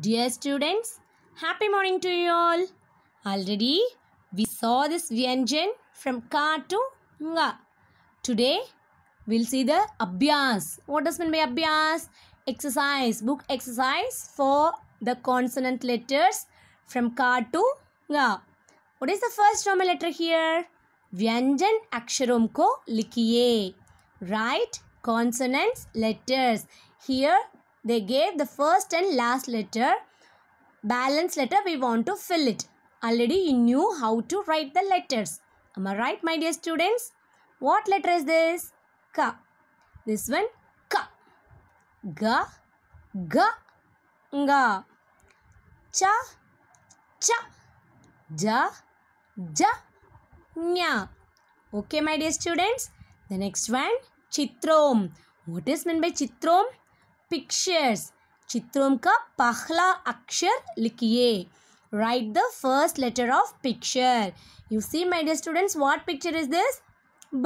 Dear students, happy morning to you all. Already we saw this Vyanjan from ka to nga. Today we'll see the Abhyas. What does mean by Abhyas? Exercise, book exercise for the consonant letters from ka to nga. What is the first Roman letter here? Vyanjan अक्षरों ko लिखिए Write consonants letters here. They gave the first and last letter. Balance letter we want to fill it. Already you knew how to write the letters. Am I right my dear students? What letter is this? K. This one K. G. G. ga Cha. Cha. Ja. Ja. Nya. Okay my dear students. The next one Chitrom. What is meant by Chitrom? pictures. चित्रों ka पहला akshar लिखिए write the first letter of picture you see my dear students what picture is this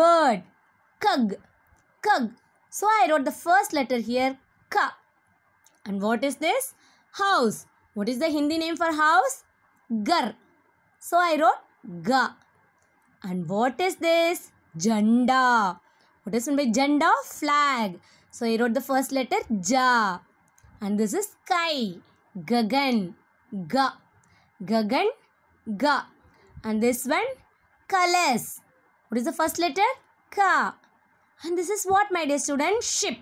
bird kug kug so i wrote the first letter here ka and what is this house what is the hindi name for house gar so i wrote ga and what is this janda what is meant by janda flag so he wrote the first letter Ja. And this is Sky. Gagan. Ga. Gagan. Ga. And this one Colors. What is the first letter? Ka. And this is what my dear student? Ship.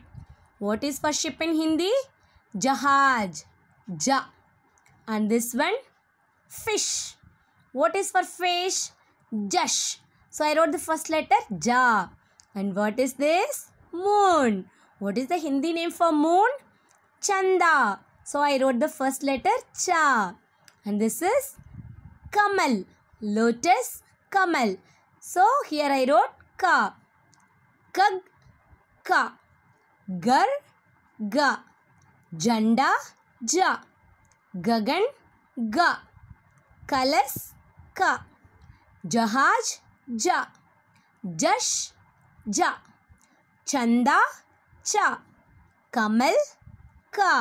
What is for ship in Hindi? Jahaj. Ja. And this one? Fish. What is for fish? Jash. So I wrote the first letter Ja. And what is this? Moon. What is the Hindi name for moon? Chanda. So I wrote the first letter Cha. And this is Kamal. Lotus Kamal. So here I wrote Ka. Kag Ka. Gar Ga. Janda Ja. Gagan Ga. Kalas. Ka. Jahaj Ja. Jash Ja. Chanda चा कमल का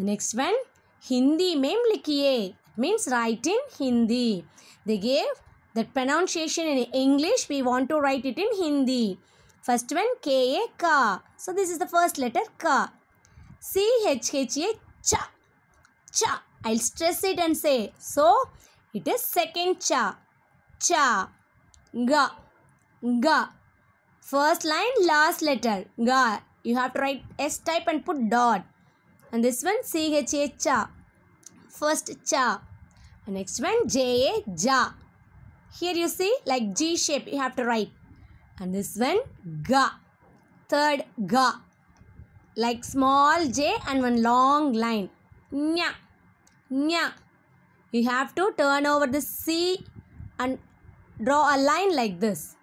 next one Hindi में लिखिए means write in Hindi. They gave that pronunciation in English, we want to write it in Hindi. First one, K-A, Ka. So, this is the first letter, Ka. C-H-H-A, Cha. Cha. I'll stress it and say. So, it is second Cha. Cha. Ga. Ga. First line, last letter. Ga you have to write S type and put dot. And this one CHA cha. First cha. And next one JA ja. Here you see like G shape you have to write. And this one ga. Third ga. Like small J and one long line. Nya. Nya. You have to turn over the C and draw a line like this.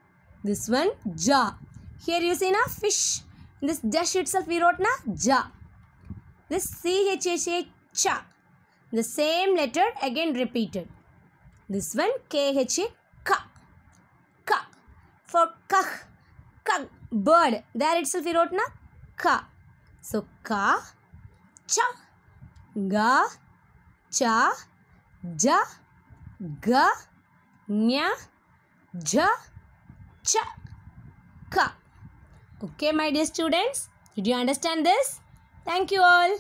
This one ja. Here you see na fish this dash itself we wrote na ja this c h chh cha the same letter again repeated this one k h a ka ka for kah kag bird there itself we wrote na ka so ka cha ga cha ja ga nya ja cha ka Okay, my dear students, did you understand this? Thank you all.